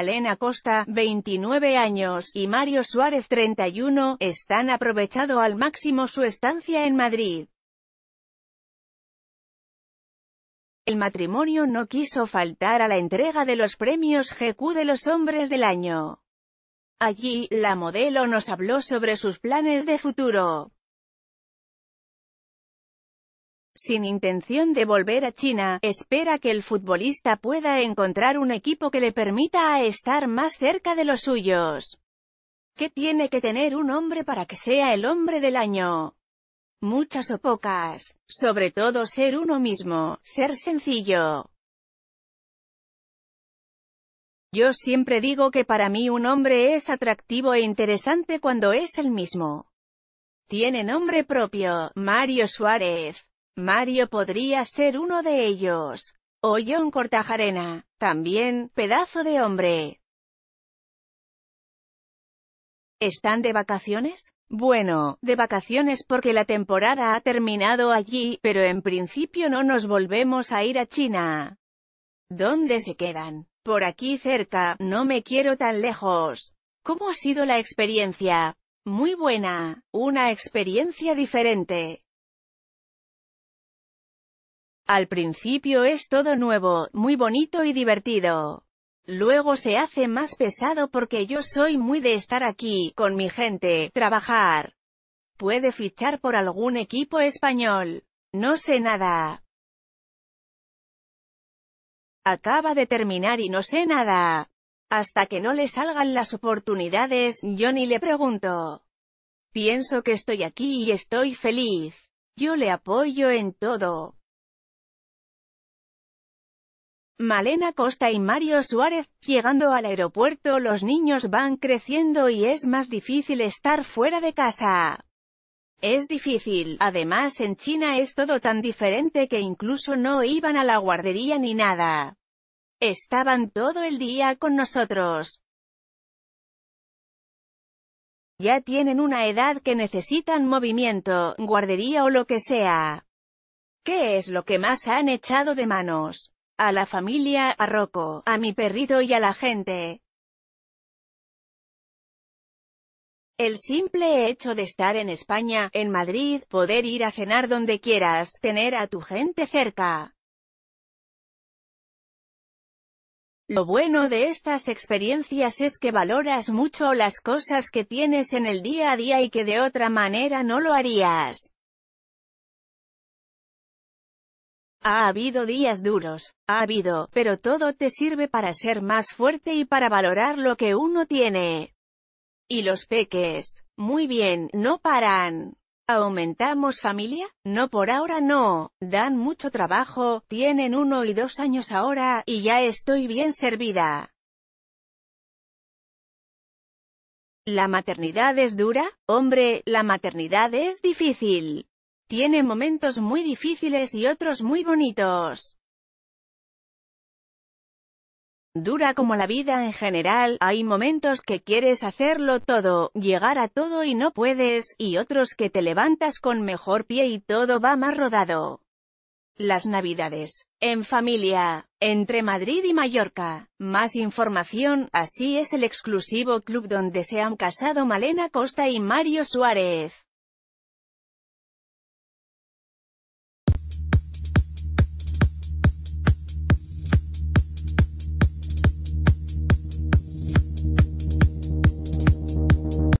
Elena Costa, 29 años, y Mario Suárez, 31, están aprovechado al máximo su estancia en Madrid. El matrimonio no quiso faltar a la entrega de los premios GQ de los hombres del año. Allí, la modelo nos habló sobre sus planes de futuro. sin intención de volver a China, espera que el futbolista pueda encontrar un equipo que le permita estar más cerca de los suyos. ¿Qué tiene que tener un hombre para que sea el hombre del año? Muchas o pocas. Sobre todo ser uno mismo, ser sencillo. Yo siempre digo que para mí un hombre es atractivo e interesante cuando es el mismo. Tiene nombre propio, Mario Suárez. Mario podría ser uno de ellos. O John Cortajarena, también, pedazo de hombre. ¿Están de vacaciones? Bueno, de vacaciones porque la temporada ha terminado allí, pero en principio no nos volvemos a ir a China. ¿Dónde se quedan? Por aquí cerca, no me quiero tan lejos. ¿Cómo ha sido la experiencia? Muy buena, una experiencia diferente. Al principio es todo nuevo, muy bonito y divertido. Luego se hace más pesado porque yo soy muy de estar aquí, con mi gente, trabajar. Puede fichar por algún equipo español. No sé nada. Acaba de terminar y no sé nada. Hasta que no le salgan las oportunidades, yo ni le pregunto. Pienso que estoy aquí y estoy feliz. Yo le apoyo en todo. Malena Costa y Mario Suárez, llegando al aeropuerto los niños van creciendo y es más difícil estar fuera de casa. Es difícil, además en China es todo tan diferente que incluso no iban a la guardería ni nada. Estaban todo el día con nosotros. Ya tienen una edad que necesitan movimiento, guardería o lo que sea. ¿Qué es lo que más han echado de manos? a la familia, a Rocco, a mi perrito y a la gente. El simple hecho de estar en España, en Madrid, poder ir a cenar donde quieras, tener a tu gente cerca. Lo bueno de estas experiencias es que valoras mucho las cosas que tienes en el día a día y que de otra manera no lo harías. Ha habido días duros, ha habido, pero todo te sirve para ser más fuerte y para valorar lo que uno tiene. Y los peques, muy bien, no paran. ¿Aumentamos familia? No por ahora no, dan mucho trabajo, tienen uno y dos años ahora, y ya estoy bien servida. ¿La maternidad es dura? Hombre, la maternidad es difícil. Tiene momentos muy difíciles y otros muy bonitos. Dura como la vida en general, hay momentos que quieres hacerlo todo, llegar a todo y no puedes, y otros que te levantas con mejor pie y todo va más rodado. Las Navidades. En familia. Entre Madrid y Mallorca. Más información, así es el exclusivo club donde se han casado Malena Costa y Mario Suárez.